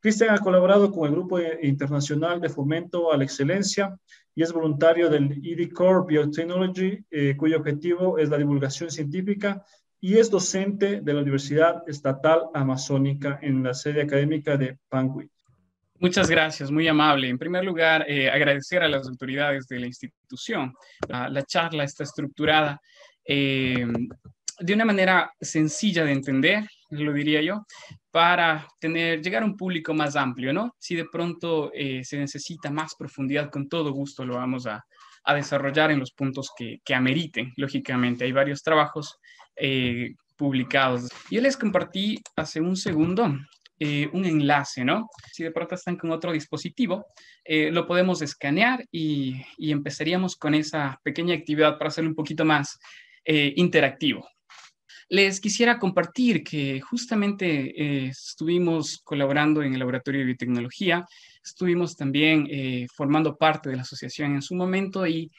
Cristian ha colaborado con el Grupo Internacional de Fomento a la Excelencia y es voluntario del EDCOR Biotechnology, eh, cuyo objetivo es la divulgación científica y es docente de la Universidad Estatal Amazónica en la sede académica de Pangui. Muchas gracias, muy amable. En primer lugar, eh, agradecer a las autoridades de la institución. La, charla está estructurada eh, de una manera sencilla de entender, lo diría yo, para tener, llegar a un público más amplio, ¿no? Si de pronto eh, se necesita más profundidad, con todo gusto lo vamos a, desarrollar en los puntos que, ameriten, lógicamente. Hay varios trabajos eh, publicados. Yo les compartí hace un segundo eh, un enlace, ¿no? Si de pronto están con otro dispositivo, lo podemos escanear y, y, empezaríamos con esa pequeña actividad para hacerlo un poquito más interactivo les quisiera compartir que justamente eh, estuvimos colaborando en el Laboratorio de Biotecnología, estuvimos también eh, formando parte de la asociación en su momento y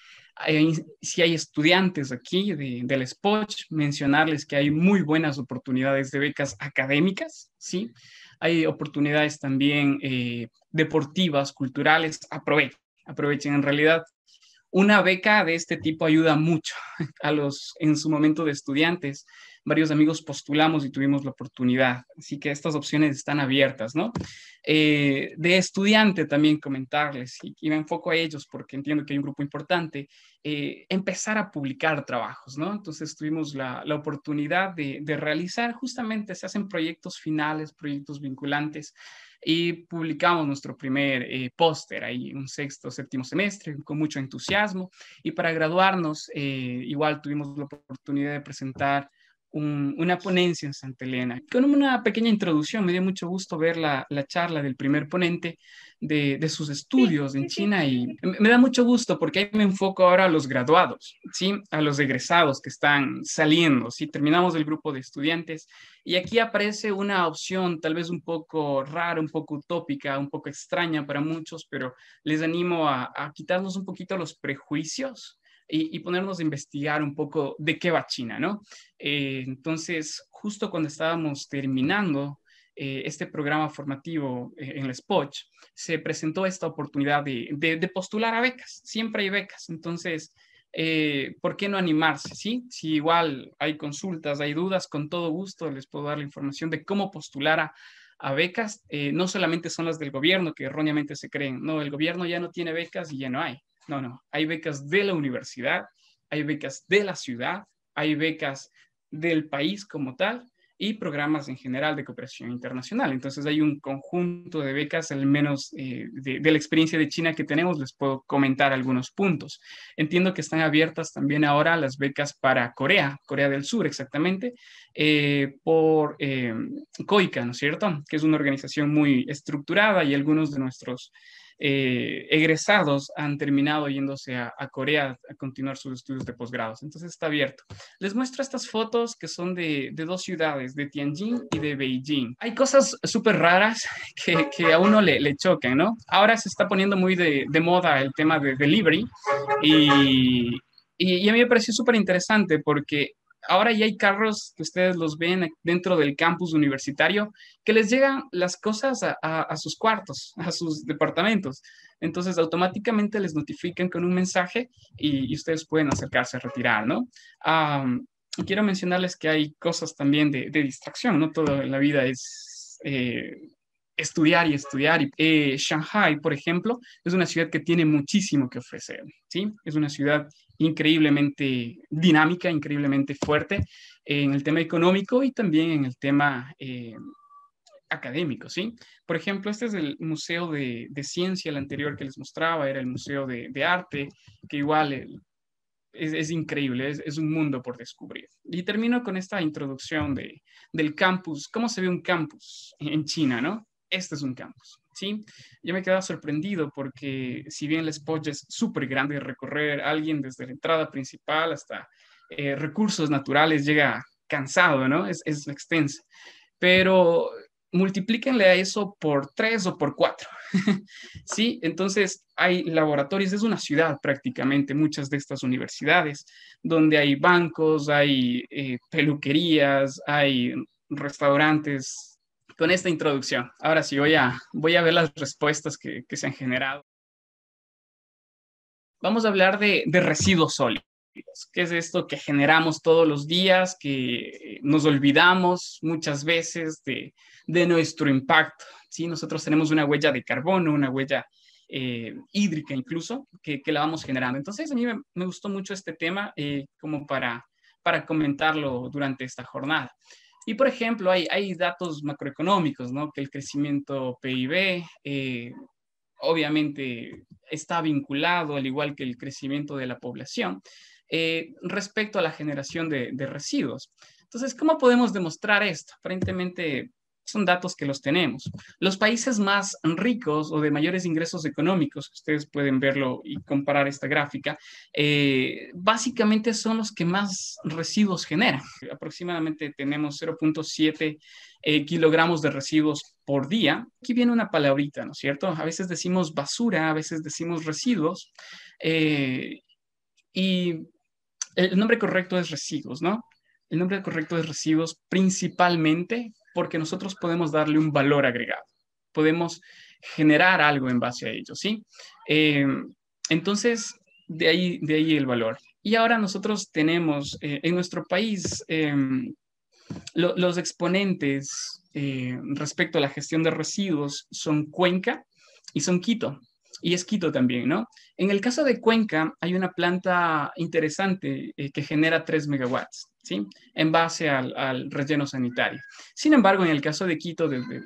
si hay estudiantes aquí del SPOCH, mencionarles que hay muy buenas oportunidades de becas académicas, ¿sí? Hay oportunidades también eh, deportivas, culturales, aprovechen, aprovechen en realidad una beca de este tipo ayuda mucho a los en su momento de estudiantes varios amigos postulamos y tuvimos la oportunidad. Así que estas opciones están abiertas, ¿no? Eh, de estudiante también comentarles, y, me enfoco a ellos porque entiendo que hay un grupo importante, eh, empezar a publicar trabajos, ¿no? Entonces tuvimos la, la oportunidad de, de realizar justamente, se hacen proyectos finales, proyectos vinculantes y publicamos nuestro primer eh, póster ahí un sexto, séptimo semestre con mucho entusiasmo y para graduarnos igual tuvimos la oportunidad de presentar una ponencia en Santa Elena, con una pequeña introducción. Me dio mucho gusto ver la, charla del primer ponente de, sus estudios en China y me da mucho gusto porque ahí me enfoco ahora a los graduados, ¿sí? a los egresados que están saliendo. si Terminamos el grupo de estudiantes y aquí aparece una opción tal vez un poco rara, un poco utópica, un poco extraña para muchos, pero les animo a quitarnos un poquito los prejuicios y, ponernos a investigar un poco de qué va China, ¿no? Eh, entonces, justo cuando estábamos terminando eh, este programa formativo eh, en el SPOCH, se presentó esta oportunidad de, postular a becas. Siempre hay becas, entonces, ¿por qué no animarse? ¿sí? Si igual hay consultas, hay dudas, con todo gusto les puedo dar la información de cómo postular a becas, no solamente son las del gobierno, que erróneamente se creen, no, el gobierno ya no tiene becas y ya no hay no, no, hay becas de la universidad, hay becas de la ciudad, hay becas del país como tal y programas en general de cooperación internacional. Entonces hay un conjunto de becas, al menos eh, de, la experiencia de China que tenemos, les puedo comentar algunos puntos. Entiendo que están abiertas también ahora las becas para Corea, Corea del Sur exactamente, eh, por eh, COICA, ¿no es cierto? Que es una organización muy estructurada y algunos de nuestros eh, egresados han terminado yéndose a, Corea a continuar sus estudios de posgrados. Entonces está abierto. Les muestro estas fotos que son de, dos ciudades, de Tianjin y de Beijing. Hay cosas súper raras que, a uno le, le, chocan, ¿no? Ahora se está poniendo muy de, moda el tema de delivery y, y, y, a mí me pareció súper interesante porque ahora ya hay carros que ustedes los ven dentro del campus universitario que les llegan las cosas a, sus cuartos, a sus departamentos. Entonces, automáticamente les notifican con un mensaje y, ustedes pueden acercarse a retirar, ¿no? quiero mencionarles que hay cosas también de, distracción, no toda la vida es eh, estudiar y estudiar. Y, eh, Shanghai, por ejemplo, es una ciudad que tiene muchísimo que ofrecer, ¿sí? Es una ciudad increíblemente dinámica, increíblemente fuerte en el tema económico y también en el tema eh, académico, ¿sí? Por ejemplo, este es el Museo de, de, Ciencia, el anterior que les mostraba, era el Museo de, de Arte, que igual eh, es, increíble, es, es, un mundo por descubrir. Y termino con esta introducción de, del campus, cómo se ve un campus en China, ¿no? este es un campus, ¿sí? Yo me quedaba sorprendido porque si bien la ya es súper grande de recorrer, alguien desde la entrada principal hasta eh, recursos naturales llega cansado, ¿no? Es, es extensa. Pero multiplíquenle a eso por tres o por cuatro, ¿sí? Entonces hay laboratorios, es una ciudad prácticamente, muchas de estas universidades, donde hay bancos, hay eh, peluquerías, hay restaurantes con esta introducción. Ahora sí, voy a, voy a ver las respuestas que, se han generado. Vamos a hablar de, residuos sólidos. ¿Qué es esto que generamos todos los días, que nos olvidamos muchas veces de, nuestro impacto? ¿sí? Nosotros tenemos una huella de carbono, una huella eh, hídrica incluso, que, la vamos generando. Entonces, a mí me, gustó mucho este tema eh, como para, para comentarlo durante esta jornada. Y por ejemplo, hay, hay datos macroeconómicos, Que el crecimiento PIB, eh, obviamente, está vinculado, al igual que el crecimiento de la población, eh, respecto a la generación de, de residuos. Entonces, ¿cómo podemos demostrar esto? Aparentemente, son datos que los tenemos. Los países más ricos o de mayores ingresos económicos, ustedes pueden verlo y comparar esta gráfica, eh, básicamente son los que más residuos generan. Aproximadamente tenemos 0.7 eh, kilogramos de residuos por día. Aquí viene una palabrita, ¿no es cierto? A veces decimos basura, a veces decimos residuos. Eh, y el nombre correcto es residuos, ¿no? El nombre correcto es residuos principalmente porque nosotros podemos darle un valor agregado, podemos generar algo en base a ello, ¿sí? Eh, entonces, de ahí, de ahí el valor. Y ahora nosotros tenemos eh, en nuestro país em, los exponentes eh, respecto a la gestión de residuos son Cuenca y son Quito y es Quito también, ¿no? En el caso de Cuenca hay una planta interesante eh, que genera 3 megawatts, ¿sí? En base al, relleno sanitario. Sin embargo, en el caso de Quito, desde,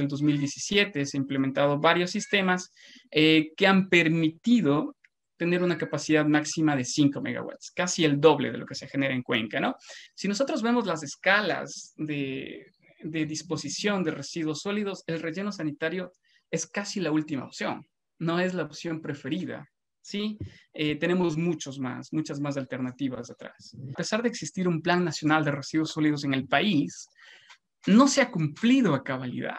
el 2017 se han implementado varios sistemas eh, que han permitido tener una capacidad máxima de 5 megawatts, casi el doble de lo que se genera en Cuenca, ¿no? Si nosotros vemos las escalas de disposición de residuos sólidos, el relleno sanitario es casi la última opción no es la opción preferida. ¿sí? Eh, tenemos muchos más, muchas más alternativas atrás. A pesar de existir un Plan Nacional de Residuos Sólidos en el país, no se ha cumplido a cabalidad.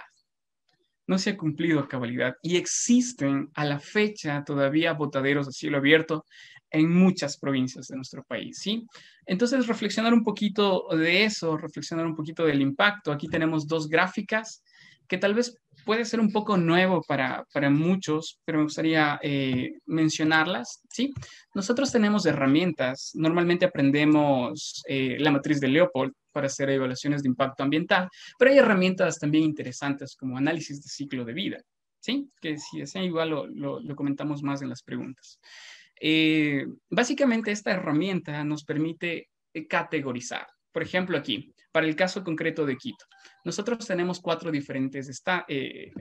No se ha cumplido a cabalidad y existen a la fecha todavía botaderos a cielo abierto en muchas provincias de nuestro país, ¿sí? Entonces, reflexionar un poquito de eso, reflexionar un poquito del impacto. Aquí tenemos dos gráficas que tal vez puede ser un poco nuevo para, muchos, pero me gustaría eh, mencionarlas, ¿sí? Nosotros tenemos herramientas, normalmente aprendemos eh, la matriz de Leopold para hacer evaluaciones de impacto ambiental, pero hay herramientas también interesantes como análisis de ciclo de vida, ¿sí? Que si desean igual lo, comentamos más en las preguntas. Eh, básicamente esta herramienta nos permite categorizar. Por ejemplo, aquí, para el caso concreto de Quito, nosotros tenemos cuatro diferentes eh,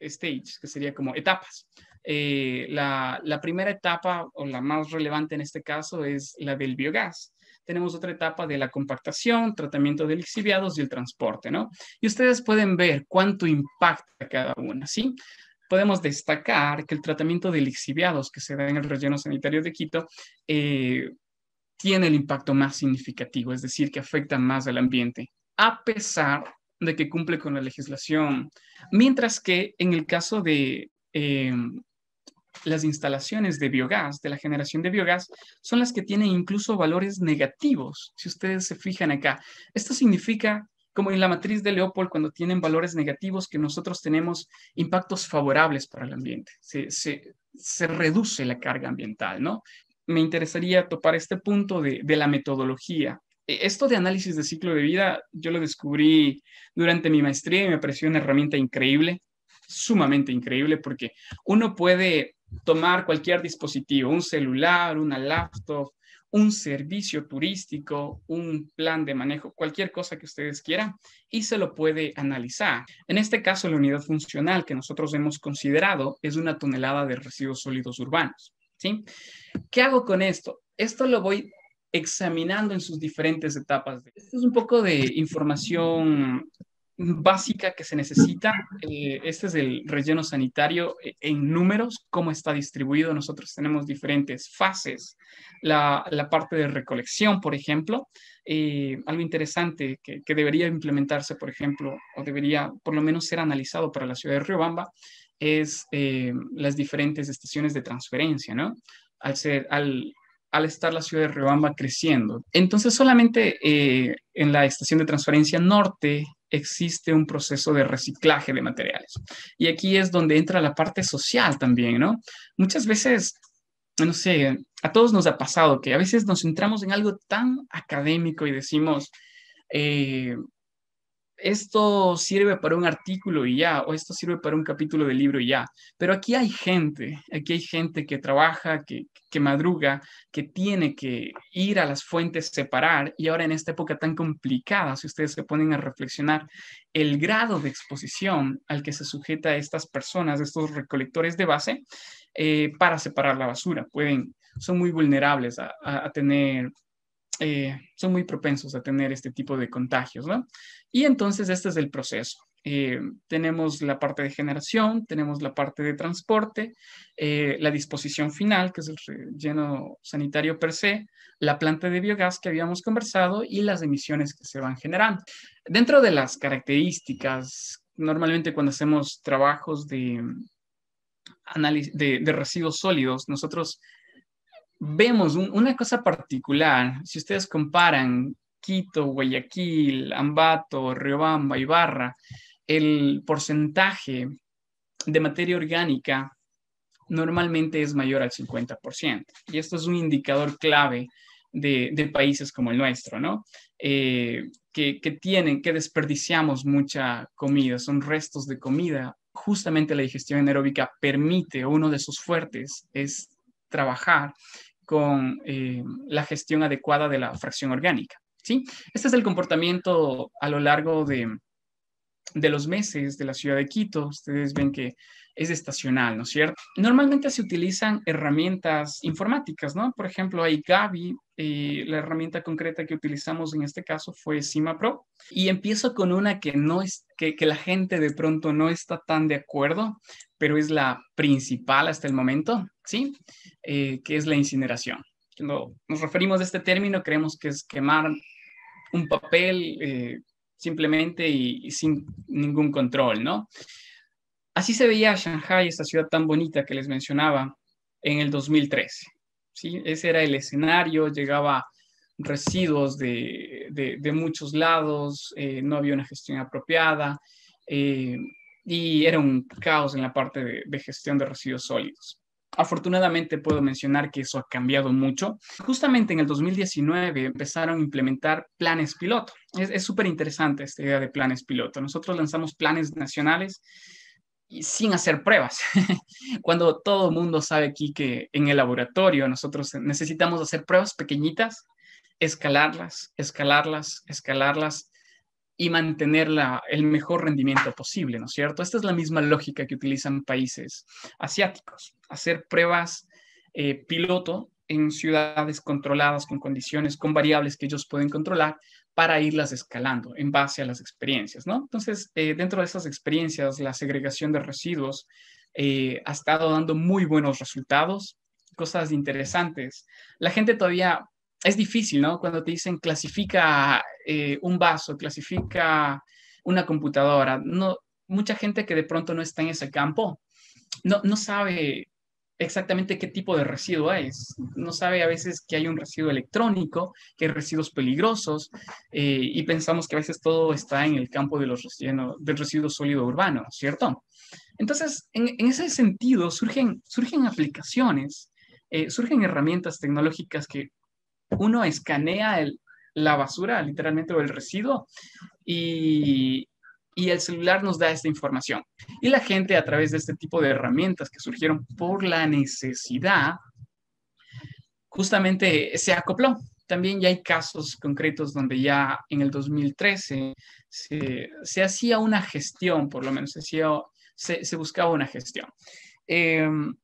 stages, que sería como etapas. Eh, la, primera etapa o la más relevante en este caso es la del biogás. Tenemos otra etapa de la compactación, tratamiento de lixiviados y el transporte, ¿no? Y ustedes pueden ver cuánto impacta cada una, ¿sí? Podemos destacar que el tratamiento de lixiviados que se da en el relleno sanitario de Quito eh, tiene el impacto más significativo, es decir, que afecta más al ambiente, a pesar de que cumple con la legislación. Mientras que en el caso de em, las instalaciones de biogás, de la generación de biogás, son las que tienen incluso valores negativos. Si ustedes se fijan acá, esto significa, como en la matriz de Leopold, cuando tienen valores negativos, que nosotros tenemos impactos favorables para el ambiente. Se, se reduce la carga ambiental, ¿no? me interesaría topar este punto de, la metodología. E, esto de análisis de ciclo de vida, yo lo descubrí durante mi maestría y me pareció una herramienta increíble, sumamente increíble, porque uno puede tomar cualquier dispositivo, un celular, una laptop, un servicio turístico, un plan de manejo, cualquier cosa que ustedes quieran, y se lo puede analizar. En este caso, la unidad funcional que nosotros hemos considerado es una tonelada de residuos sólidos urbanos. ¿Qué hago con esto? Esto lo voy examinando en sus diferentes etapas. Esto es un poco de información básica que se necesita. Eh, este es el relleno sanitario eh, en números, cómo está distribuido. Nosotros tenemos diferentes fases. La, parte de recolección, por ejemplo, eh, algo interesante que, que, debería implementarse, por ejemplo, o debería por lo menos ser analizado para la ciudad de Riobamba, es eh, las diferentes estaciones de transferencia, ¿no? Al, ser, al, al estar la ciudad de Riobamba creciendo. Entonces, solamente eh, en la estación de transferencia norte existe un proceso de reciclaje de materiales. Y aquí es donde entra la parte social también, ¿no? Muchas veces, no sé, a todos nos ha pasado que a veces nos centramos en algo tan académico y decimos, eh, esto sirve para un artículo y ya, o esto sirve para un capítulo de libro y ya. Pero aquí hay gente, aquí hay gente que trabaja, que, madruga, que tiene que ir a las fuentes, separar, y ahora en esta época tan complicada, si ustedes se ponen a reflexionar, el grado de exposición al que se sujeta estas personas, estos recolectores de base, eh, para separar la basura, pueden, son muy vulnerables a tener eh, son muy propensos a tener este tipo de contagios, ¿no? Y entonces este es el proceso. Eh, tenemos la parte de generación, tenemos la parte de transporte, eh, la disposición final, que es el relleno sanitario per se, la planta de biogás que habíamos conversado y las emisiones que se van generando. Dentro de las características, normalmente cuando hacemos trabajos de, de, de residuos sólidos, nosotros vemos una cosa particular. Si ustedes comparan Quito, Guayaquil, Ambato, Riobamba, Ibarra, el porcentaje de materia orgánica normalmente es mayor al 50%. Y esto es un indicador clave de, países como el nuestro, ¿no? Eh, que, que tienen, que desperdiciamos mucha comida, son restos de comida. Justamente la digestión anaeróbica permite, uno de sus fuertes es trabajar con eh, la gestión adecuada de la fracción orgánica. ¿sí? Este es el comportamiento a lo largo de, de los meses de la ciudad de Quito. Ustedes ven que es estacional, ¿no es cierto? Normalmente se utilizan herramientas informáticas, ¿no? Por ejemplo, hay Gavi, eh, la herramienta concreta que utilizamos en este caso fue Simapro, Y empiezo con una que, no es, que, la gente de pronto no está tan de acuerdo, pero es la principal hasta el momento, ¿sí? Eh, que es la incineración. Cuando nos referimos a este término, creemos que es quemar un papel eh, simplemente y sin ningún control, ¿no? Así se veía Shanghai, esta ciudad tan bonita que les mencionaba, en el 2013. ¿sí? Ese era el escenario, llegaba residuos de, muchos lados, eh, no había una gestión apropiada eh, y era un caos en la parte de, de gestión de residuos sólidos. Afortunadamente puedo mencionar que eso ha cambiado mucho. Justamente en el 2019 empezaron a implementar planes piloto. Es súper interesante esta idea de planes piloto. Nosotros lanzamos planes nacionales sin hacer pruebas, cuando todo el mundo sabe aquí que en el laboratorio nosotros necesitamos hacer pruebas pequeñitas, escalarlas, escalarlas, escalarlas y mantener el mejor rendimiento posible, ¿no es cierto? Esta es la misma lógica que utilizan países asiáticos, hacer pruebas eh, piloto en ciudades controladas, con condiciones, con variables que ellos pueden controlar, para irlas escalando en base a las experiencias, ¿no? Entonces, eh, dentro de esas experiencias, la segregación de residuos eh, ha estado dando muy buenos resultados, cosas interesantes. La gente todavía, es difícil, ¿no? Cuando te dicen clasifica eh, un vaso, clasifica una computadora, no, mucha gente que de pronto no está en ese campo, no, no sabe exactamente qué tipo de residuo es, No sabe a veces que hay un residuo electrónico, que hay residuos peligrosos, eh, y pensamos que a veces todo está en el campo de los residuos, del residuo sólido urbano, ¿cierto? Entonces, en, ese sentido, surgen, surgen aplicaciones, eh, surgen herramientas tecnológicas que uno escanea el, la basura, literalmente, o el residuo, y, y el celular nos da esta información. Y la gente a través de este tipo de herramientas que surgieron por la necesidad, justamente se acopló. También ya hay casos concretos donde ya en el 2013 se, hacía una gestión, por lo menos se, buscaba una gestión. Em,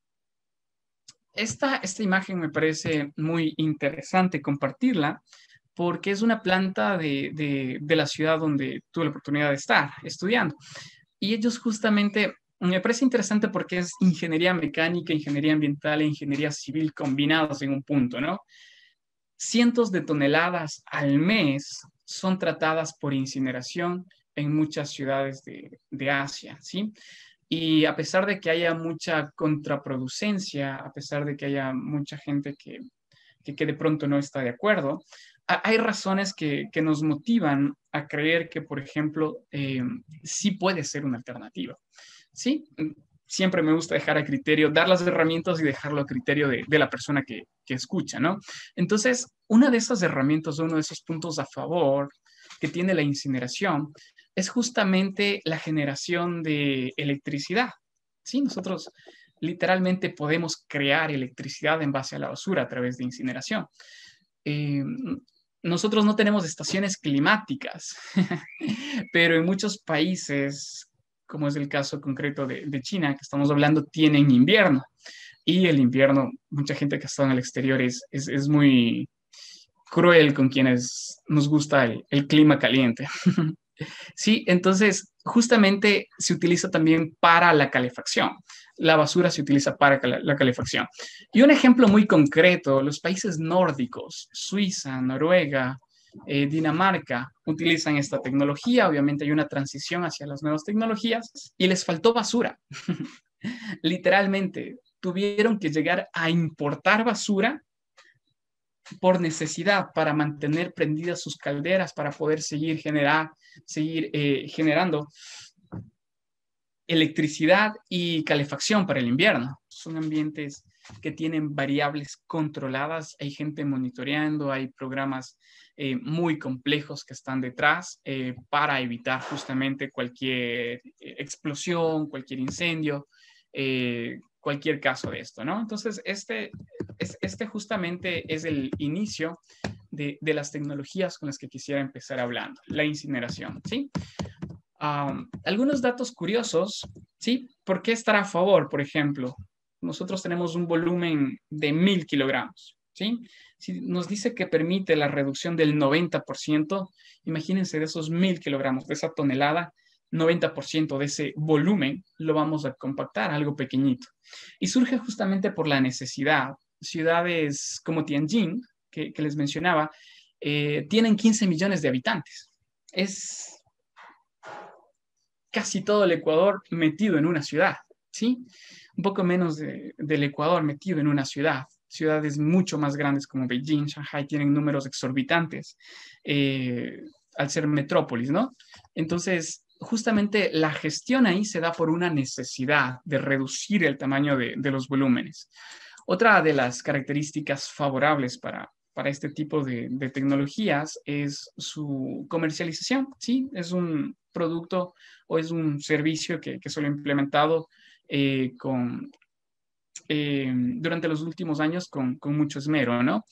esta imagen me parece muy interesante compartirla porque es una planta de, de, la ciudad donde tuve la oportunidad de estar estudiando. Y ellos justamente me parece interesante porque es ingeniería mecánica, ingeniería ambiental e ingeniería civil combinados en un punto, ¿no? Cientos de toneladas al mes son tratadas por incineración en muchas ciudades de, de Asia, ¿sí? Y a pesar de que haya mucha contraproducencia, a pesar de que haya mucha gente que, que, que de pronto no está de acuerdo, hay razones que, nos motivan a creer que, por ejemplo, eh, sí puede ser una alternativa. Sí, siempre me gusta dejar a criterio, dar las herramientas y dejarlo a criterio de, la persona que, escucha, ¿no? Entonces, una de esas herramientas, uno de esos puntos a favor que tiene la incineración, es justamente la generación de electricidad. Sí, nosotros literalmente podemos crear electricidad en base a la basura a través de incineración. Eh, nosotros no tenemos estaciones climáticas, pero en muchos países, como es el caso concreto de, China, que estamos hablando, tienen invierno. Y el invierno, mucha gente que está en el exterior es, es, muy cruel con quienes nos gusta el, el clima caliente. sí, entonces justamente se utiliza también para la calefacción la basura se utiliza para la calefacción. Y un ejemplo muy concreto, los países nórdicos, Suiza, Noruega, eh, Dinamarca, utilizan esta tecnología. Obviamente hay una transición hacia las nuevas tecnologías y les faltó basura. Literalmente, tuvieron que llegar a importar basura por necesidad para mantener prendidas sus calderas, para poder seguir, generar, seguir eh, generando electricidad y calefacción para el invierno. Son ambientes que tienen variables controladas, hay gente monitoreando, hay programas eh, muy complejos que están detrás eh, para evitar justamente cualquier eh, explosión, cualquier incendio, cualquier caso de esto, ¿no? Entonces, este, este justamente es el inicio de, de, las tecnologías con las que quisiera empezar hablando, la incineración, ¿sí? algunos datos curiosos, ¿sí? ¿Por qué estar a favor, por ejemplo? Nosotros tenemos un volumen de mil kilogramos, ¿sí? Si nos dice que permite la reducción del 90%, imagínense de esos mil kilogramos, de esa tonelada, 90% de ese volumen lo vamos a compactar, algo pequeñito. Y surge justamente por la necesidad. Ciudades como Tianjin, que, les mencionaba, eh, tienen 15 millones de habitantes. Es casi todo el Ecuador metido en una ciudad, ¿sí? Un poco menos del Ecuador metido en una ciudad. Ciudades mucho más grandes como Beijing, Shanghai tienen números exorbitantes eh, al ser metrópolis, ¿no? Entonces, justamente la gestión ahí se da por una necesidad de reducir el tamaño de, los volúmenes. Otra de las características favorables para, este tipo de, de, tecnologías es su comercialización, ¿sí? Es un, producto o es un servicio que, que solo he implementado eh, con, eh, durante los últimos años con, mucho esmero, ¿no?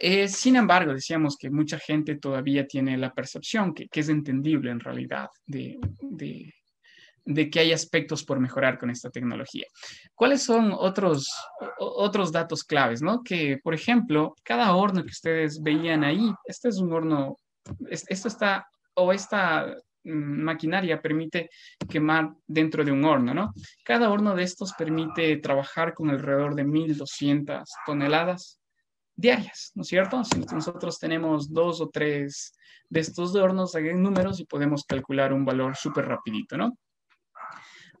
Eh, sin embargo, decíamos que mucha gente todavía tiene la percepción, que, que es entendible en realidad, de, de, que hay aspectos por mejorar con esta tecnología. ¿Cuáles son otros, otros datos claves? ¿no? Que, por ejemplo, cada horno que ustedes veían ahí, este es un horno, esto está, o esta Mm, maquinaria permite quemar dentro de un horno, ¿no? Cada horno de estos permite trabajar con alrededor de 1.200 toneladas diarias, ¿no es cierto? Si nosotros tenemos dos o tres de estos hornos, en números y podemos calcular un valor súper rapidito, ¿no?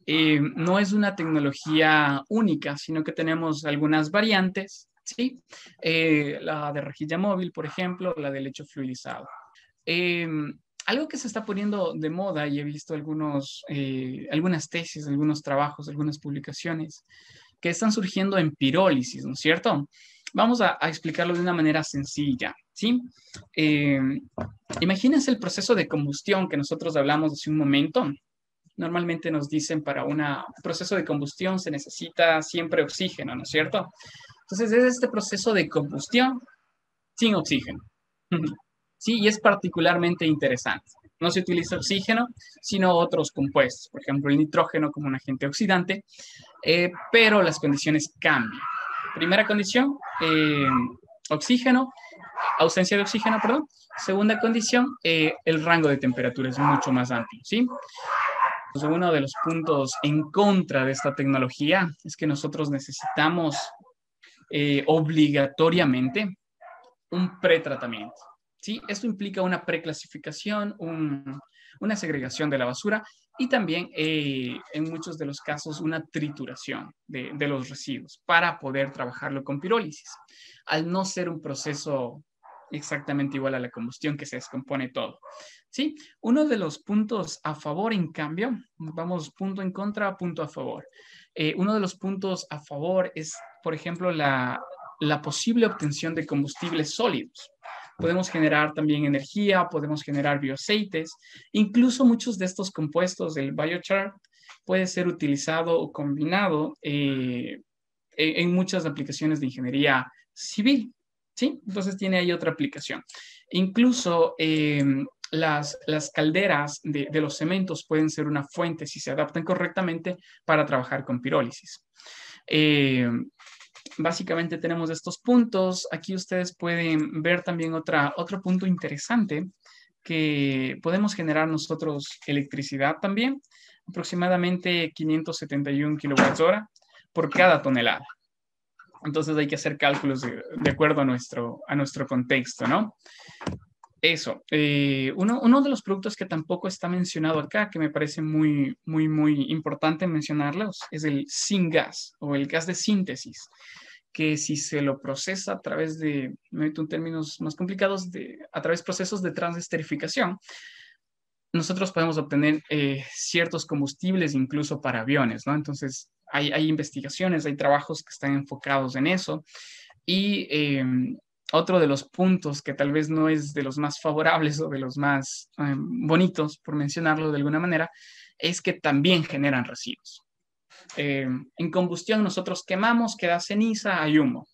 Eh, no es una tecnología única, sino que tenemos algunas variantes, ¿sí? Eh, la de rejilla móvil, por ejemplo, la del lecho fluidizado. Eh, algo que se está poniendo de moda y he visto algunos, eh, algunas tesis, algunos trabajos, algunas publicaciones que están surgiendo en pirólisis, ¿no es cierto? Vamos a, explicarlo de una manera sencilla, ¿sí? Eh, imagínense el proceso de combustión que nosotros hablamos hace un momento, normalmente nos dicen para un proceso de combustión se necesita siempre oxígeno, ¿no es cierto? Entonces es este proceso de combustión sin oxígeno. Y es particularmente interesante. No se utiliza oxígeno, sino otros compuestos, por ejemplo el nitrógeno como un agente oxidante, eh, pero las condiciones cambian. Primera condición, eh, oxígeno, ausencia de oxígeno, perdón. Segunda condición, eh, el rango de temperatura es mucho más amplio, ¿sí? uno de los puntos en contra de esta tecnología es que nosotros necesitamos obligatoriamente un pretratamiento. ¿sí? Esto implica una preclasificación, una segregación de la basura y también eh, en muchos de los casos una trituración de, los residuos para poder trabajarlo con pirólisis. Al no ser un proceso exactamente igual a la combustión que se descompone todo. ¿sí? Uno de los puntos a favor, en cambio, vamos punto en contra, punto a favor. Eh, uno de los puntos a favor es, por ejemplo, la posible obtención de combustibles sólidos podemos generar también energía, podemos generar bioaceites incluso muchos de estos compuestos del biochar puede ser utilizado o combinado eh, en muchas aplicaciones de ingeniería civil, ¿sí? Entonces tiene ahí otra aplicación. Incluso eh, las, las, calderas de, de, los cementos pueden ser una fuente si se adaptan correctamente para trabajar con pirólisis. Eh, Básicamente tenemos estos puntos. Aquí ustedes pueden ver también otra, otro punto interesante que podemos generar nosotros electricidad también, aproximadamente 571 hora por cada tonelada. Entonces hay que hacer cálculos de, acuerdo a nuestro, a nuestro contexto, ¿no? Eso. Eh, uno, uno, de los productos que tampoco está mencionado acá, que me parece muy, muy, muy importante mencionarlos, es el sin gas o el gas de síntesis que si se lo procesa a través de, me meto en términos más complicados, de, a través de procesos de transesterificación, nosotros podemos obtener eh, ciertos combustibles incluso para aviones, ¿no? Entonces, hay, investigaciones, hay trabajos que están enfocados en eso. Y eh, otro de los puntos que tal vez no es de los más favorables o de los más em, bonitos, por mencionarlo de alguna manera, es que también generan residuos. Eh, en combustión nosotros quemamos, queda ceniza, hay humo.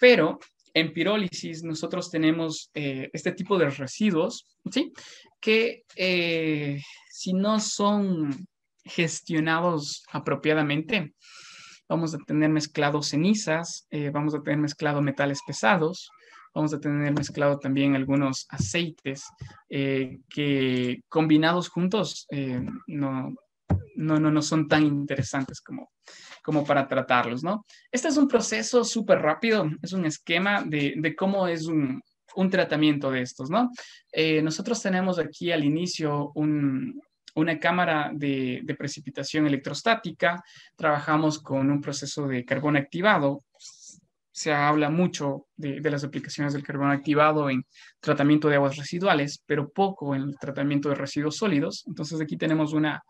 Pero en pirólisis nosotros tenemos eh, este tipo de residuos, ¿sí? Que eh, si no son gestionados apropiadamente, vamos a tener mezclado cenizas, vamos a tener mezclado metales pesados, vamos a tener mezclado también algunos aceites que combinados juntos no, no, no, son tan interesantes como, como para tratarlos, ¿no? Este es un proceso súper rápido, es un esquema de, cómo es un, tratamiento de estos, ¿no? Eh, nosotros tenemos aquí al inicio una cámara de, precipitación electrostática, trabajamos con un proceso de carbón activado, se habla mucho de, las aplicaciones del carbón activado en tratamiento de aguas residuales, pero poco en el tratamiento de residuos sólidos. Entonces aquí tenemos una,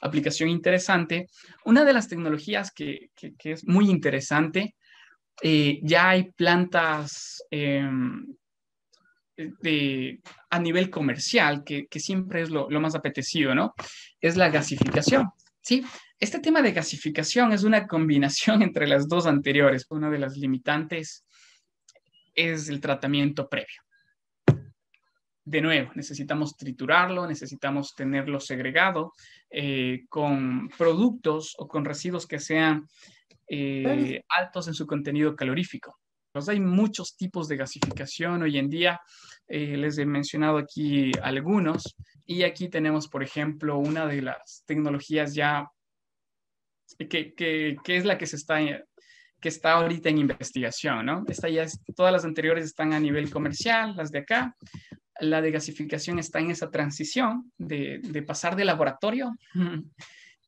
aplicación interesante. Una de las tecnologías que, es muy interesante, eh, ya hay plantas em, a nivel comercial, que, siempre es lo, lo, más apetecido, ¿no? Es la gasificación, ¿sí? Este tema de gasificación es una combinación entre las dos anteriores. Una de las limitantes es el tratamiento previo de nuevo, necesitamos triturarlo, necesitamos tenerlo segregado eh, con productos o con residuos que sean eh, altos en su contenido calorífico. Entonces, pues, hay muchos tipos de gasificación hoy en día. Eh, les he mencionado aquí algunos. Y aquí tenemos, por ejemplo, una de las tecnologías ya que, que es la que se está que está ahorita en investigación, ¿no? ya todas las anteriores están a nivel comercial, las de acá. La de gasificación está en esa transición de, pasar de laboratorio,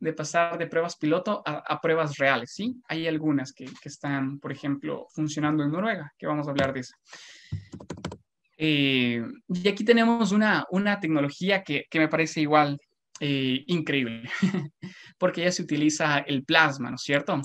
de pasar de pruebas piloto a, pruebas reales, ¿sí? Hay algunas que, están, por ejemplo, funcionando en Noruega, que vamos a hablar de eso. Eh, y aquí tenemos una, una tecnología que, me parece igual eh, increíble, porque ya se utiliza el plasma, ¿no es cierto?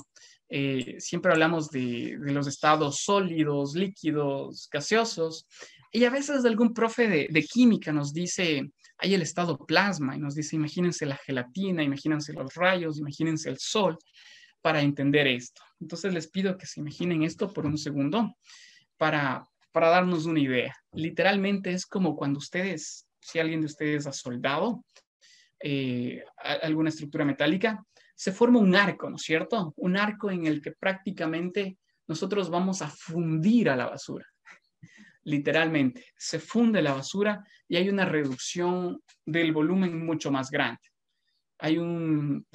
Eh, siempre hablamos de, los estados sólidos, líquidos, gaseosos, y a veces algún profe de, química nos dice, hay el estado plasma, y nos dice, imagínense la gelatina, imagínense los rayos, imagínense el sol, para entender esto. Entonces les pido que se imaginen esto por un segundo, para, darnos una idea. Literalmente es como cuando ustedes, si alguien de ustedes ha soldado, eh, alguna estructura metálica, se forma un arco, ¿no es cierto? Un arco en el que prácticamente nosotros vamos a fundir a la basura. Literalmente, se funde la basura y hay una reducción del volumen mucho más grande. Hay,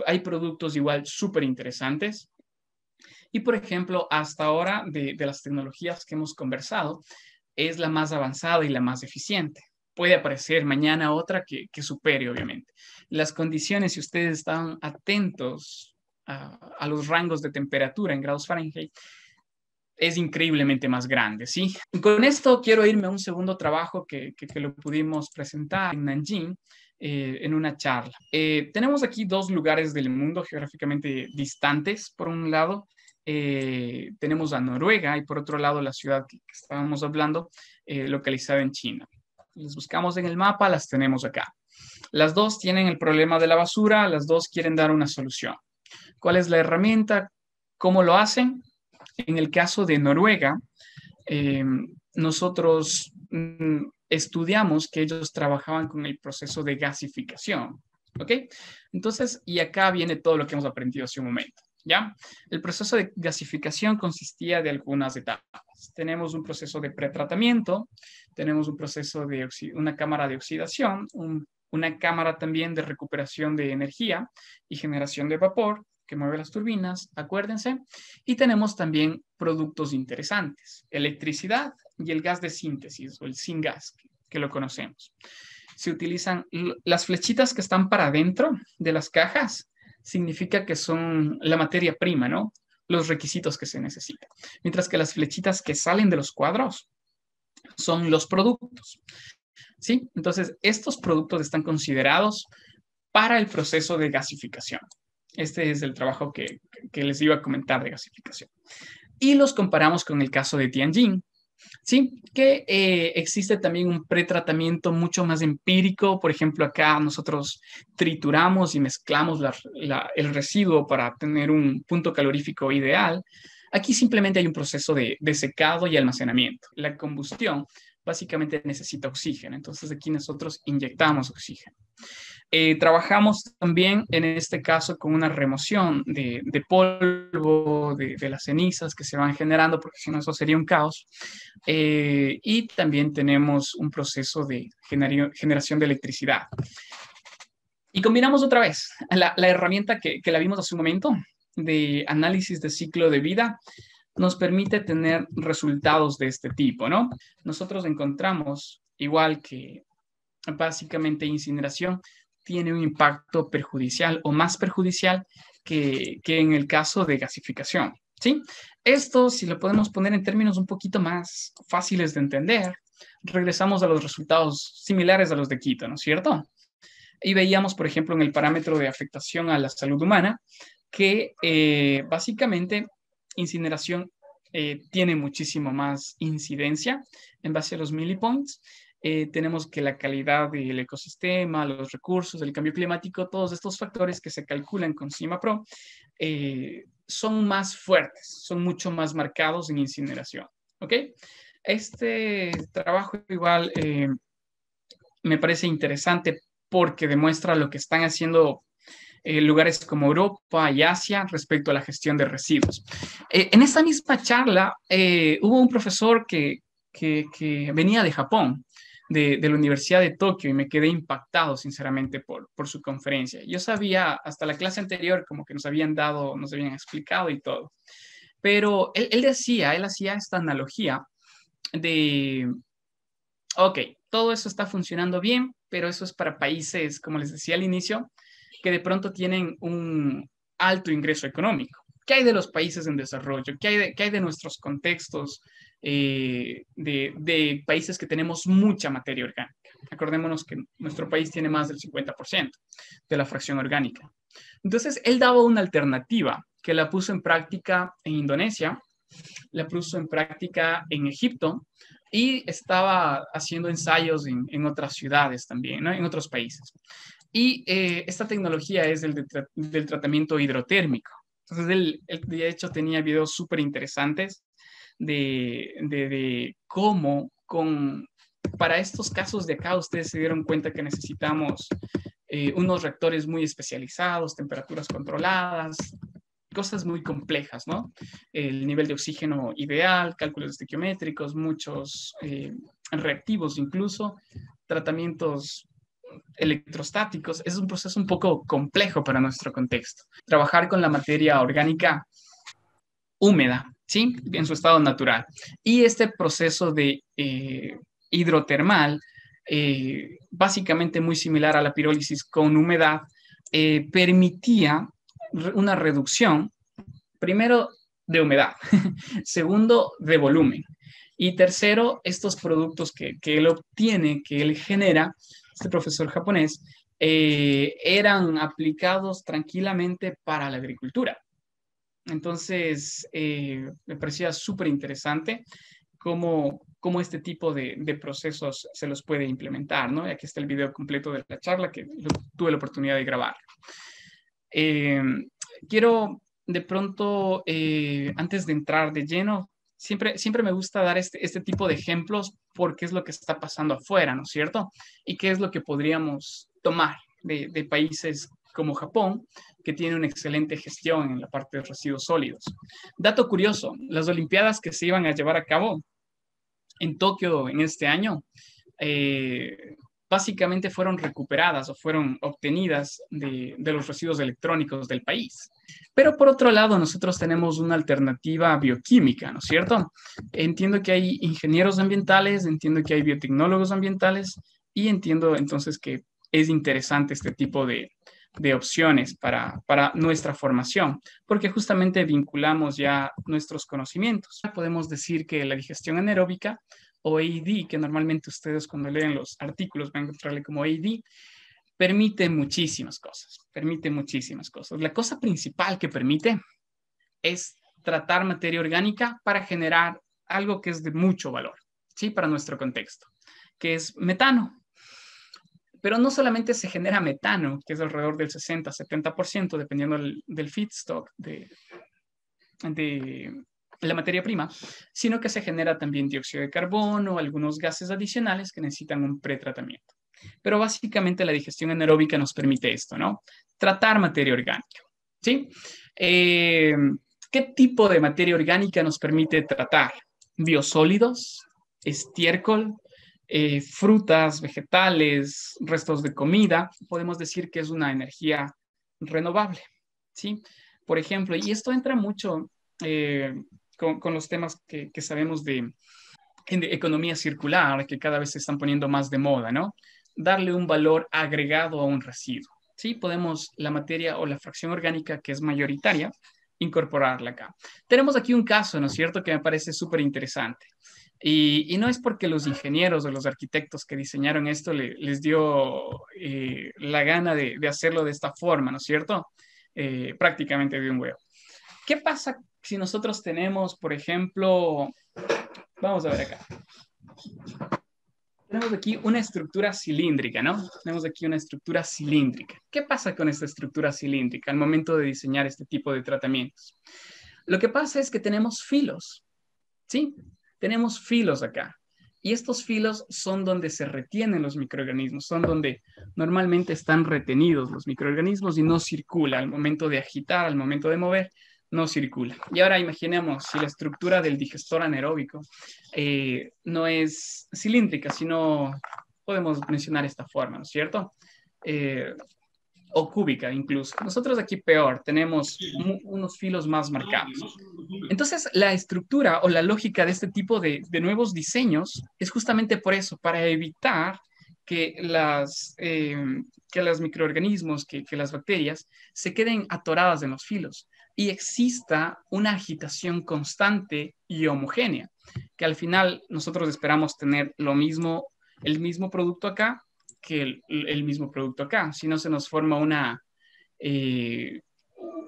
hay productos igual súper interesantes. Y por ejemplo, hasta ahora de las tecnologías que hemos conversado, es la más avanzada y la más eficiente puede aparecer mañana otra que, supere, obviamente. Las condiciones, si ustedes están atentos a, los rangos de temperatura en grados Fahrenheit, es increíblemente más grande, ¿sí? con esto quiero irme a un segundo trabajo que, que, lo pudimos presentar en Nanjing eh, en una charla. Eh, tenemos aquí dos lugares del mundo geográficamente distantes, por un lado. Eh, tenemos a Noruega y por otro lado la ciudad que, que estábamos hablando, localizada en China las buscamos en el mapa, las tenemos acá. Las dos tienen el problema de la basura, las dos quieren dar una solución. ¿Cuál es la herramienta? ¿Cómo lo hacen? En el caso de Noruega, eh, nosotros mm, estudiamos que ellos trabajaban con el proceso de gasificación. ¿Ok? Entonces, y acá viene todo lo que hemos aprendido hace un momento. ¿Ya? El proceso de gasificación consistía de algunas etapas. Tenemos un proceso de pretratamiento, tenemos un proceso de una cámara de oxidación, una cámara también de recuperación de energía y generación de vapor que mueve las turbinas, acuérdense, y tenemos también productos interesantes, electricidad y el gas de síntesis o el sin gas que lo conocemos. Se utilizan las flechitas que están para adentro de las cajas, significa que son la materia prima, ¿no? los requisitos que se necesitan. Mientras que las flechitas que salen de los cuadros son los productos. ¿Sí? Entonces, estos productos están considerados para el proceso de gasificación. Este es el trabajo que, que les iba a comentar de gasificación. Y los comparamos con el caso de Tianjin, Sí, que eh, existe también un pretratamiento mucho más empírico. Por ejemplo, acá nosotros trituramos y mezclamos el residuo para tener un punto calorífico ideal. Aquí simplemente hay un proceso de, de secado y almacenamiento. La combustión básicamente necesita oxígeno, entonces aquí nosotros inyectamos oxígeno. Eh, trabajamos también en este caso con una remoción de, polvo, de, las cenizas que se van generando, porque si no eso sería un caos. Eh, y también tenemos un proceso de generación de electricidad. Y combinamos otra vez la, herramienta que, que la vimos hace un momento de análisis de ciclo de vida nos permite tener resultados de este tipo, ¿no? Nosotros encontramos, igual que básicamente incineración, tiene un impacto perjudicial o más perjudicial que, en el caso de gasificación. ¿sí? Esto, si lo podemos poner en términos un poquito más fáciles de entender, regresamos a los resultados similares a los de Quito, ¿no es cierto? Y veíamos, por ejemplo, en el parámetro de afectación a la salud humana, que eh, básicamente incineración eh, tiene muchísimo más incidencia en base a los millipoints eh, tenemos que la calidad del ecosistema, los recursos, el cambio climático, todos estos factores que se calculan con CIMAPRO eh, son más fuertes, son mucho más marcados en incineración. ¿Ok? Este trabajo igual eh, me parece interesante porque demuestra lo que están haciendo eh, lugares como Europa y Asia respecto a la gestión de residuos. en esta misma charla hubo un profesor que, que, que, venía de Japón de, la Universidad de Tokio y me quedé impactado, sinceramente, por, por su conferencia. Yo sabía hasta la clase anterior como que nos habían dado, nos habían explicado y todo. Pero él, decía, él hacía esta analogía de, ok, todo eso está funcionando bien, pero eso es para países, como les decía al inicio, que de pronto tienen un alto ingreso económico. ¿Qué hay de los países en desarrollo? ¿Qué hay qué hay de nuestros contextos eh, de, países que tenemos mucha materia orgánica. Acordémonos que nuestro país tiene más del 50% de la fracción orgánica. Entonces, él daba una alternativa que la puso en práctica en Indonesia, la puso en práctica en Egipto y estaba haciendo ensayos en, otras ciudades también, en otros países. Y eh, esta tecnología es del tratamiento hidrotérmico. Entonces, él, él, de hecho tenía videos súper interesantes de, cómo con, para estos casos de acá ustedes se dieron cuenta que necesitamos eh, unos reactores muy especializados, temperaturas controladas, cosas muy complejas, ¿no? El nivel de oxígeno ideal, cálculos estequiométricos, muchos eh, reactivos incluso, tratamientos electrostáticos. Es un proceso un poco complejo para nuestro contexto. Trabajar con la materia orgánica húmeda ¿sí? En su estado natural. Y este proceso de eh, hidrotermal, eh, básicamente muy similar a la pirólisis con humedad, eh, permitía una reducción, primero, de humedad, segundo, de volumen. Y tercero, estos productos que, él obtiene, que él genera, este profesor japonés, eran aplicados tranquilamente para la agricultura. Entonces, eh, me parecía súper interesante cómo, cómo este tipo de, procesos se los puede implementar, ¿no? Y aquí está el video completo de la charla que tuve la oportunidad de grabar. Eh, quiero de pronto, eh, antes de entrar de lleno, siempre, siempre me gusta dar este, este tipo de ejemplos porque es lo que está pasando afuera, ¿no es cierto? Y qué es lo que podríamos tomar de, de países como Japón, que tiene una excelente gestión en la parte de residuos sólidos. Dato curioso, las Olimpiadas que se iban a llevar a cabo en Tokio en este año, eh, básicamente fueron recuperadas o fueron obtenidas de, los residuos electrónicos del país. Pero por otro lado, nosotros tenemos una alternativa bioquímica, ¿no es cierto? Entiendo que hay ingenieros ambientales, entiendo que hay biotecnólogos ambientales y entiendo entonces que es interesante este tipo de, de opciones para, para nuestra formación, porque justamente vinculamos ya nuestros conocimientos. Podemos decir que la digestión anaeróbica o AD, e que normalmente ustedes cuando leen los artículos van a encontrarle como AD, e permite muchísimas cosas, permite muchísimas cosas. La cosa principal que permite es tratar materia orgánica para generar algo que es de mucho valor, ¿sí? Para nuestro contexto, que es metano pero no solamente se genera metano, que es alrededor del 60-70%, dependiendo del, feedstock, de, de la materia prima, sino que se genera también dióxido de carbono, algunos gases adicionales que necesitan un pretratamiento. Pero básicamente la digestión anaeróbica nos permite esto, ¿no? Tratar materia orgánica, ¿sí? Eh, ¿Qué tipo de materia orgánica nos permite tratar? Biosólidos, estiércol, eh, frutas, vegetales, restos de comida, podemos decir que es una energía renovable, ¿sí? Por ejemplo, y esto entra mucho eh, con, los temas que, sabemos de, de, economía circular, que cada vez se están poniendo más de moda, ¿no? Darle un valor agregado a un residuo, ¿sí? Podemos la materia o la fracción orgánica que es mayoritaria, incorporarla acá. Tenemos aquí un caso, ¿no es cierto?, que me parece súper interesante. Y, no es porque los ingenieros o los arquitectos que diseñaron esto les dio eh, la gana de, hacerlo de esta forma, ¿no es cierto? Eh, prácticamente de un huevo. ¿Qué pasa si nosotros tenemos, por ejemplo, vamos a ver acá. Tenemos aquí una estructura cilíndrica, ¿no? Tenemos aquí una estructura cilíndrica. ¿Qué pasa con esta estructura cilíndrica al momento de diseñar este tipo de tratamientos? Lo que pasa es que tenemos filos, ¿sí? Tenemos filos acá. Y estos filos son donde se retienen los microorganismos, son donde normalmente están retenidos los microorganismos y no circula al momento de agitar, al momento de mover, no circula. Y ahora imaginemos si la estructura del digestor anaeróbico eh, no es cilíndrica, sino podemos mencionar esta forma, ¿no es cierto? Eh, o cúbica incluso. Nosotros aquí peor, tenemos unos filos más marcados. Entonces, la estructura o la lógica de este tipo de, nuevos diseños es justamente por eso, para evitar que las, eh, que los microorganismos, que, las bacterias se queden atoradas en los filos y exista una agitación constante y homogénea, que al final nosotros esperamos tener lo mismo, el mismo producto acá que el, mismo producto acá, si no se nos forma una, eh,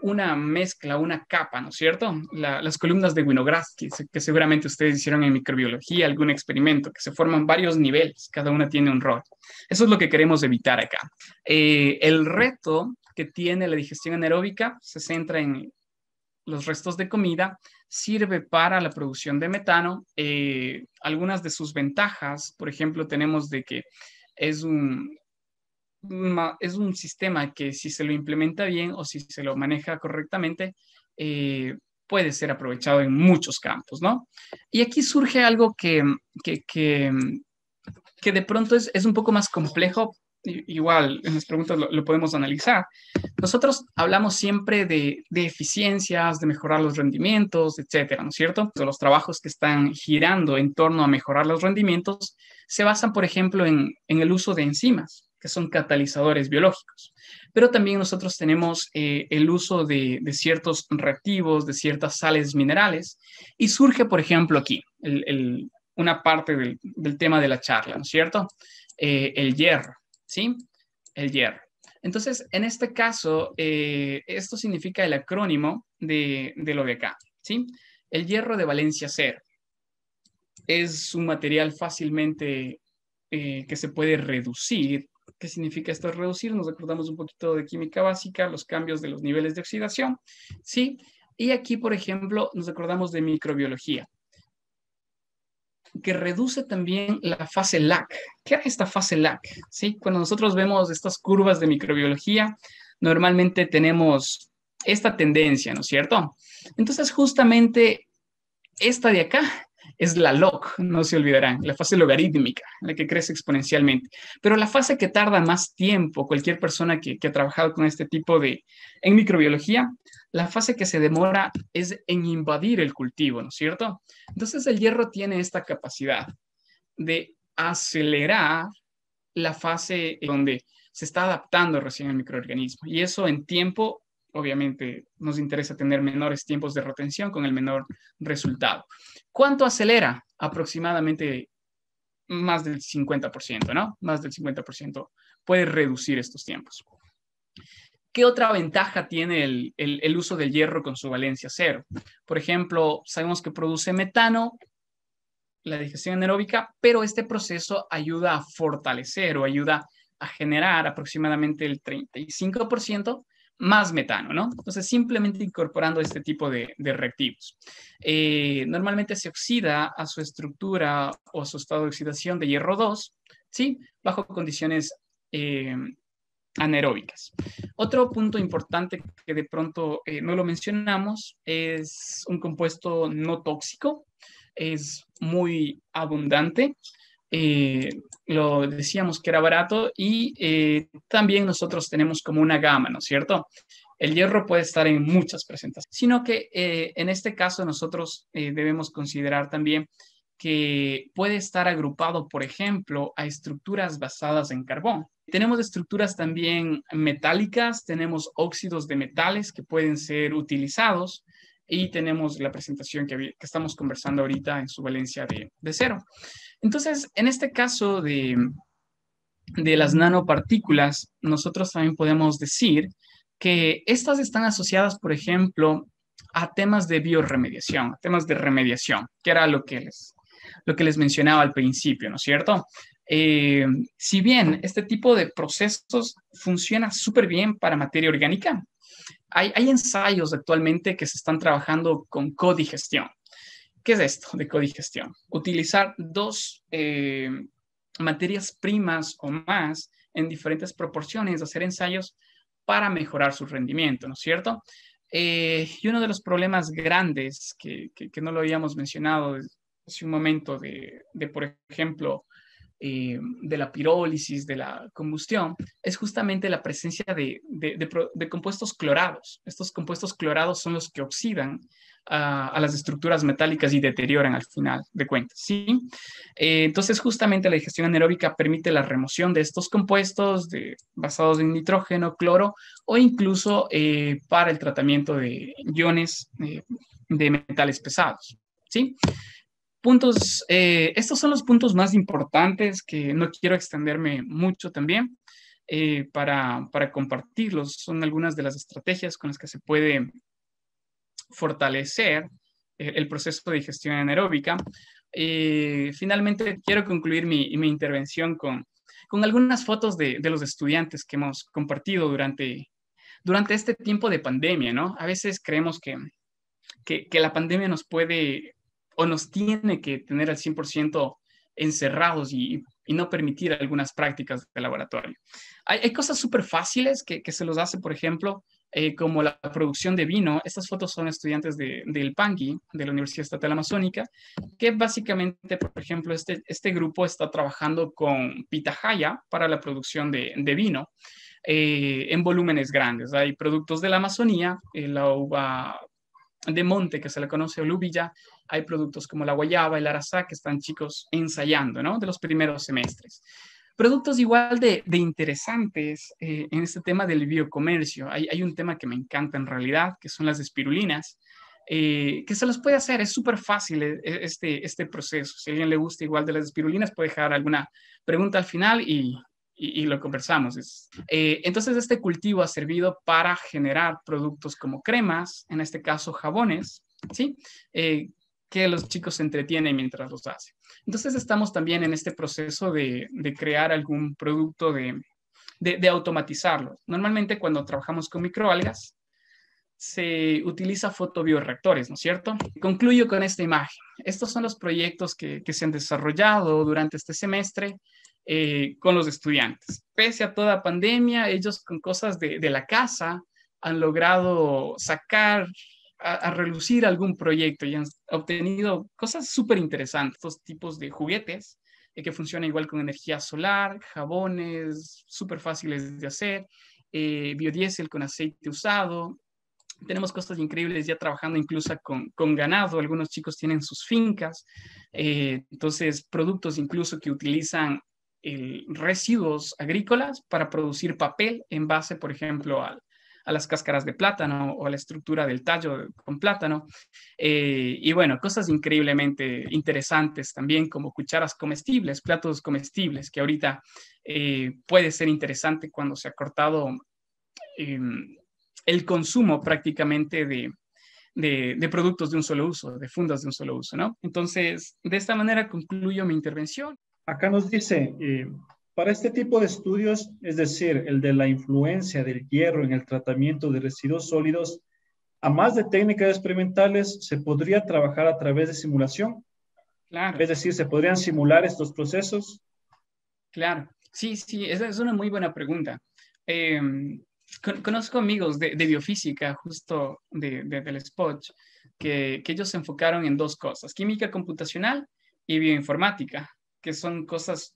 una mezcla, una capa, ¿no es cierto? las columnas de Winogradsky, que seguramente ustedes hicieron en microbiología algún experimento, que se forman varios niveles, cada una tiene un rol. Eso es lo que queremos evitar acá. Eh, el reto que tiene la digestión anaeróbica se centra en los restos de comida, sirve para la producción de metano. Eh, algunas de sus ventajas, por ejemplo, tenemos de que es un, es un sistema que si se lo implementa bien o si se lo maneja correctamente, eh, puede ser aprovechado en muchos campos, ¿no? Y aquí surge algo que, que, de pronto es, un poco más complejo, igual en las preguntas lo, podemos analizar. Nosotros hablamos siempre de, eficiencias, de mejorar los rendimientos, etcétera, ¿no es cierto? los trabajos que están girando en torno a mejorar los rendimientos se basan, por ejemplo, en el uso de enzimas que son catalizadores biológicos. Pero también nosotros tenemos eh, el uso de, ciertos reactivos, de ciertas sales minerales, y surge, por ejemplo, aquí una parte del, tema de la charla, ¿no es cierto? Eh, el hierro, ¿sí? El hierro. Entonces, en este caso, eh, esto significa el acrónimo de, lo de acá, ¿sí? El hierro de valencia cero. Es un material fácilmente que se puede reducir ¿Qué significa esto? Reducir, nos acordamos un poquito de química básica, los cambios de los niveles de oxidación, ¿sí? Y aquí, por ejemplo, nos acordamos de microbiología, que reduce también la fase LAC. ¿Qué era esta fase LAC? ¿Sí? Cuando nosotros vemos estas curvas de microbiología, normalmente tenemos esta tendencia, ¿no es cierto? Entonces, justamente esta de acá es la log, no se olvidarán, la fase logarítmica, la que crece exponencialmente. Pero la fase que tarda más tiempo, cualquier persona que, que ha trabajado con este tipo de, en microbiología, la fase que se demora es en invadir el cultivo, ¿no es cierto? Entonces el hierro tiene esta capacidad de acelerar la fase donde se está adaptando recién el microorganismo. Y eso en tiempo obviamente nos interesa tener menores tiempos de retención con el menor resultado. ¿Cuánto acelera? Aproximadamente más del 50%, ¿no? Más del 50% puede reducir estos tiempos. ¿Qué otra ventaja tiene el, uso del hierro con su valencia cero? Por ejemplo, sabemos que produce metano, la digestión anaeróbica, pero este proceso ayuda a fortalecer o ayuda a generar aproximadamente el 35% más metano, ¿no? Entonces, simplemente incorporando este tipo de, reactivos. Eh, normalmente se oxida a su estructura o a su estado de oxidación de hierro 2, ¿sí? Bajo condiciones eh, anaeróbicas. Otro punto importante que de pronto eh, no lo mencionamos es un compuesto no tóxico, es muy abundante, eh, lo decíamos que era barato y eh, también nosotros tenemos como una gama, ¿no es cierto? El hierro puede estar en muchas presentaciones, sino que eh, en este caso nosotros debemos considerar también que puede estar agrupado, por ejemplo, a estructuras basadas en carbón. Tenemos estructuras también metálicas, tenemos óxidos de metales que pueden ser utilizados y tenemos la presentación que, estamos conversando ahorita en su valencia de cero. Entonces, en este caso de, las nanopartículas, nosotros también podemos decir que estas están asociadas, por ejemplo, a temas de bioremediación, a temas de remediación, que era lo que les, lo que les mencionaba al principio, ¿no es cierto? Eh, si bien este tipo de procesos funciona súper bien para materia orgánica, hay, ensayos actualmente que se están trabajando con codigestión, ¿Qué es esto de codigestión? Utilizar dos eh, materias primas o más en diferentes proporciones, hacer ensayos para mejorar su rendimiento, ¿no es cierto? Eh, y uno de los problemas grandes que, no lo habíamos mencionado hace un momento de, por ejemplo, eh, de la pirólisis, de la combustión, es justamente la presencia de, compuestos clorados. Estos compuestos clorados son los que oxidan a, las estructuras metálicas y deterioran al final de cuentas. ¿sí? Eh, entonces, justamente la digestión anaeróbica permite la remoción de estos compuestos basados en nitrógeno, cloro o incluso eh, para el tratamiento de iones eh, de metales pesados. ¿sí? Puntos, estos son los puntos más importantes que no quiero extenderme mucho también. para, compartirlos. Son algunas de las estrategias con las que se puede fortalecer eh, el proceso de digestión anaeróbica. Eh, finalmente, quiero concluir mi, intervención con, algunas fotos de, los estudiantes que hemos compartido durante, durante este tiempo de pandemia, A veces creemos que, la pandemia nos puede o nos tiene que tener al 100% encerrados y, no permitir algunas prácticas de laboratorio. Hay, cosas súper fáciles que, que, se los hace, por ejemplo, eh, como la producción de vino. Estas fotos son estudiantes del PANGUI, de la Universidad Estatal Amazónica, que básicamente, por ejemplo, este, este grupo está trabajando con pitahaya para la producción de, vino eh, en volúmenes grandes. Hay productos de la Amazonía, eh, la uva de monte, que se le conoce olubilla, hay productos como la guayaba, el arazá, que están chicos ensayando, ¿no? De los primeros semestres productos igual de, interesantes eh, en este tema del biocomercio. Hay, un tema que me encanta en realidad, que son las espirulinas, eh, que se los puede hacer, es súper fácil eh, e, este, este proceso. Si a alguien le gusta igual de las espirulinas, puede dejar alguna pregunta al final y, lo conversamos. entonces, este cultivo ha servido para generar productos como cremas, en este caso jabones, ¿sí? que los chicos se entretienen mientras los hace. Entonces estamos también en este proceso de, crear algún producto de, automatizarlo. Normalmente cuando trabajamos con microalgas se utiliza fotobioreactores, ¿no es cierto? Concluyo con esta imagen. Estos son los proyectos que, se han desarrollado durante este semestre eh, con los estudiantes. Pese a toda pandemia, ellos con cosas de la casa han logrado sacar a, relucir algún proyecto y han obtenido cosas súper interesantes, estos tipos de juguetes eh, que funcionan igual con energía solar, jabones súper fáciles de hacer, eh, biodiesel con aceite usado. Tenemos cosas increíbles ya trabajando incluso con, con ganado, algunos chicos tienen sus fincas, eh, entonces productos incluso que utilizan residuos agrícolas para producir papel en base, por ejemplo, al, a las cáscaras de plátano o a la estructura del tallo con plátano. Eh, y bueno, cosas increíblemente interesantes también como cucharas comestibles, platos comestibles, que ahorita eh, puede ser interesante cuando se ha cortado em, el consumo prácticamente de, productos de un solo uso, de fundas de un solo uso, Entonces, de esta manera concluyo mi intervención. Acá nos dice, eh, para este tipo de estudios, es decir, el de la influencia del hierro en el tratamiento de residuos sólidos, a más de técnicas experimentales, se podría trabajar a través de simulación. Claro. Es decir, se podrían simular estos procesos. Claro, sí, sí, esa es una muy buena pregunta. Em, conozco amigos de, biofísica, justo del Spot, que, que ellos se enfocaron en dos cosas, química computacional y bioinformática, que son cosas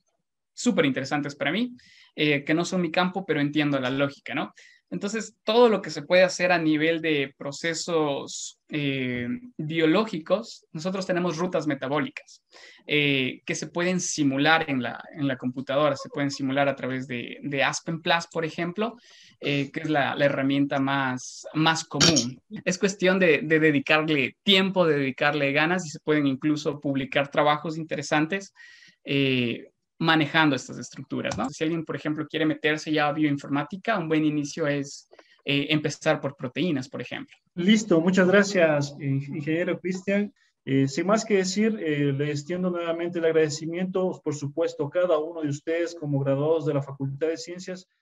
súper interesantes para mí, eh, que no son mi campo, pero entiendo la lógica, ¿no? Entonces, todo lo que se puede hacer a nivel de procesos eh, biológicos, nosotros tenemos rutas metabólicas eh, que se pueden simular en la, en la, computadora, se pueden simular a través de, de Aspen Plus, por ejemplo, que es la, herramienta más, más común. Es cuestión de, de, dedicarle tiempo, de dedicarle ganas y se pueden incluso publicar trabajos interesantes manejando estas estructuras. ¿no? Si alguien, por ejemplo, quiere meterse ya a bioinformática, un buen inicio es eh, empezar por proteínas, por ejemplo. Listo, muchas gracias, ingeniero Cristian. Eh, sin más que decir, eh, les extiendo nuevamente el agradecimiento, por supuesto, cada uno de ustedes como graduados de la Facultad de Ciencias